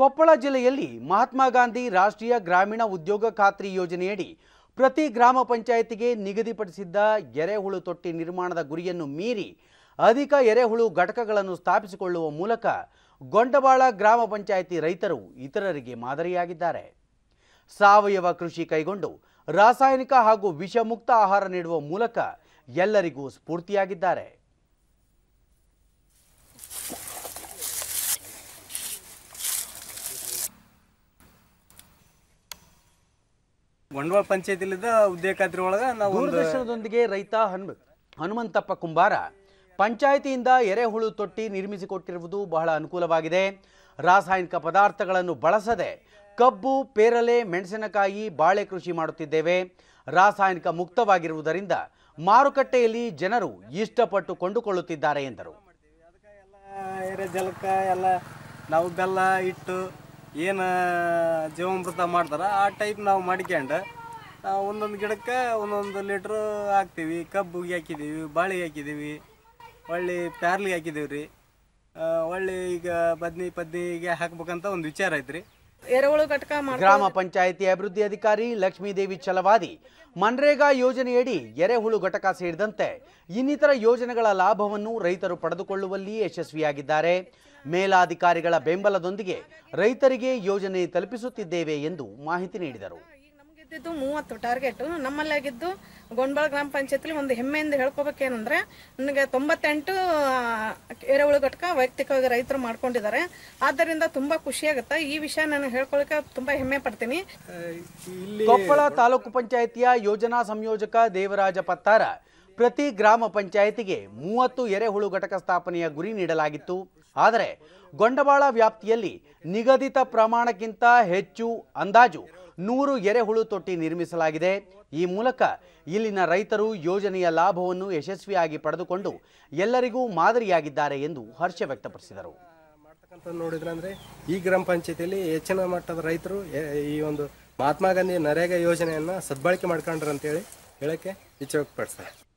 ಕೊಪ್ಪಳ ಜಿಲ್ಲೆಯಲ್ಲಿ ಮಹಾತ್ಮ ಗಾಂಧಿ ರಾಷ್ಟ್ರೀಯ ಗ್ರಾಮೀಣ ಉದ್ಯೋಗ ಖಾತ್ರಿ ಯೋಜನೆಯಡಿ ಪ್ರತಿ ಗ್ರಾಮ ಪಂಚಾಯಿತಿಗೆ ನಿಗದಿಪಡಿಸಿದ್ದ ಎರೆಹುಳು ತೊಟ್ಟಿ ನಿರ್ಮಾಣದ ಗುರಿಯನ್ನು ಮೀರಿ ಅಧಿಕ ಎರೆಹುಳು ಘಟಕಗಳನ್ನು ಸ್ಥಾಪಿಸಿಕೊಳ್ಳುವ ಮೂಲಕ ಗೊಂಡವಾಳ ಗ್ರಾಮ ಪಂಚಾಯಿತಿ ರೈತರು ಇತರರಿಗೆ ಮಾದರಿಯಾಗಿದ್ದಾರೆ ಸಾವಯವ ಕೃಷಿ ಕೈಗೊಂಡು ರಾಸಾಯನಿಕ ಹಾಗೂ ವಿಷಮುಕ್ತ ಆಹಾರ ನೀಡುವ ಮೂಲಕ ಎಲ್ಲರಿಗೂ ಸ್ಫೂರ್ತಿಯಾಗಿದ್ದಾರೆ ಬಂಡವಾಳ ಪಂಚಾಯತಿಲಿದ್ದ ಖಾತ್ರಿ ಒಳಗೆ ನಾವು ದೂರದರ್ಶನದೊಂದಿಗೆ ರೈತ ಹನುಮ ಹನುಮಂತಪ್ಪ ಕುಂಬಾರ ಪಂಚಾಯಿತಿಯಿಂದ ಎರೆಹುಳು ತೊಟ್ಟಿ ನಿರ್ಮಿಸಿಕೊಟ್ಟಿರುವುದು ಬಹಳ ಅನುಕೂಲವಾಗಿದೆ ರಾಸಾಯನಿಕ ಪದಾರ್ಥಗಳನ್ನು ಬಳಸದೆ ಕಬ್ಬು ಪೇರಲೆ ಮೆಣಸಿನಕಾಯಿ ಬಾಳೆ ಕೃಷಿ ಮಾಡುತ್ತಿದ್ದೇವೆ ರಾಸಾಯನಿಕ ಮುಕ್ತವಾಗಿರುವುದರಿಂದ ಮಾರುಕಟ್ಟೆಯಲ್ಲಿ ಜನರು ಇಷ್ಟಪಟ್ಟು ಕೊಂಡುಕೊಳ್ಳುತ್ತಿದ್ದಾರೆ ಎಂದರು ಎಲ್ಲ ನಾವು ಬೆಲ್ಲ ಇಟ್ಟು ಏನು ಜೀವಾಮೃತ ಮಾಡ್ತಾರೆ ಆ ಟೈಪ್ ನಾವು ಮಾಡ್ಕೊಂಡು ಒಂದೊಂದು ಗಿಡಕ್ಕೆ ಒಂದೊಂದು ಲೀಟ್ರ್ ಹಾಕ್ತೀವಿ ಕಬ್ಬಿಗೆ ಹಾಕಿದ್ದೀವಿ ಬಾಳೆ ಹಾಕಿದ್ದೀವಿ ಒಳ್ಳೆ ಪ್ಯಾರ್ಲಿ ಹಾಕಿದ್ದೀವಿ ರೀ ಒಳ್ಳೆ ಈಗ ಬದ್ನಿ ಪದ್ನಿಗೆ ಹಾಕ್ಬೇಕಂತ ಒಂದು ವಿಚಾರ ಐತ್ರಿ ಎರೆಹುಳು ಘಟಕ ಗ್ರಾಮ ಪಂಚಾಯಿತಿ ಅಭಿವೃದ್ಧಿ ಅಧಿಕಾರಿ ಲಕ್ಷ್ಮೀದೇವಿ ಛಲವಾದಿ ಮನ್ರೇಗಾ ಯೋಜನೆಯಡಿ ಎರೆಹುಳು ಘಟಕ ಸೇರಿದಂತೆ ಇನ್ನಿತರ ಯೋಜನೆಗಳ ಲಾಭವನ್ನು ರೈತರು ಪಡೆದುಕೊಳ್ಳುವಲ್ಲಿ ಯಶಸ್ವಿಯಾಗಿದ್ದಾರೆ ಮೇಲಾಧಿಕಾರಿಗಳ ಬೆಂಬಲದೊಂದಿಗೆ ರೈತರಿಗೆ ಯೋಜನೆ ತಲುಪಿಸುತ್ತಿದ್ದೇವೆ ಎಂದು ಮಾಹಿತಿ ನೀಡಿದರು ಇದ್ದಿದ್ದು ಮೂವತ್ತು ಟಾರ್ಗೆಟು ಆಗಿದ್ದು ಗೊಂಡ್ಬಳ ಗ್ರಾಮ ಪಂಚಾಯತ್ಲಿ ಒಂದು ಹೆಮ್ಮೆಯಿಂದ ಹೇಳ್ಕೋಬೇಕೇನಂದ್ರೆ ನನಗೆ ತೊಂಬತ್ತೆಂಟು ಎರೆಹುಳು ಘಟಕ ವೈಯಕ್ತಿಕವಾಗಿ ರೈತರು ಮಾಡ್ಕೊಂಡಿದ್ದಾರೆ ಆದ್ದರಿಂದ ತುಂಬಾ ಖುಷಿಯಾಗುತ್ತೆ ಈ ವಿಷಯ ನಾನು ಹೇಳ್ಕೊಳಕ ತುಂಬಾ ಹೆಮ್ಮೆ ಪಡ್ತೀನಿ ಕೊಪ್ಪಳ ತಾಲೂಕು ಪಂಚಾಯತಿಯ ಯೋಜನಾ ಸಂಯೋಜಕ ದೇವರಾಜ ಪತ್ತಾರ ಪ್ರತಿ ಗ್ರಾಮ ಪಂಚಾಯಿತಿಗೆ ಮೂವತ್ತು ಎರೆಹುಳು ಘಟಕ ಸ್ಥಾಪನೆಯ ಗುರಿ ನೀಡಲಾಗಿತ್ತು ಆದರೆ ಗೊಂಡವಾಳ ವ್ಯಾಪ್ತಿಯಲ್ಲಿ ನಿಗದಿತ ಪ್ರಮಾಣಕ್ಕಿಂತ ಹೆಚ್ಚು ಅಂದಾಜು ನೂರು ಎರೆಹುಳು ತೊಟ್ಟಿ ನಿರ್ಮಿಸಲಾಗಿದೆ ಈ ಮೂಲಕ ಇಲ್ಲಿನ ರೈತರು ಯೋಜನೆಯ ಲಾಭವನ್ನು ಯಶಸ್ವಿಯಾಗಿ ಪಡೆದುಕೊಂಡು ಎಲ್ಲರಿಗೂ ಮಾದರಿಯಾಗಿದ್ದಾರೆ ಎಂದು ಹರ್ಷ ವ್ಯಕ್ತಪಡಿಸಿದರು ನೋಡಿದ್ರೆ ಈ ಗ್ರಾಮ ಪಂಚಾಯತಿಯಲ್ಲಿ ಹೆಚ್ಚಿನ ಮಟ್ಟದ ರೈತರು ಈ ಒಂದು ಮಹಾತ್ಮ ಗಾಂಧಿ ನರೇಗಾ ಯೋಜನೆಯನ್ನು ಸದ್ಬಳಕೆ ಮಾಡ್ಕೊಂಡ್ರು ಅಂತೇಳಿ ಹೇಳಕ್ಕೆ ಇಚ್ಛೆ ವ್ಯಕ್ತಪಡಿಸ್ತಾರೆ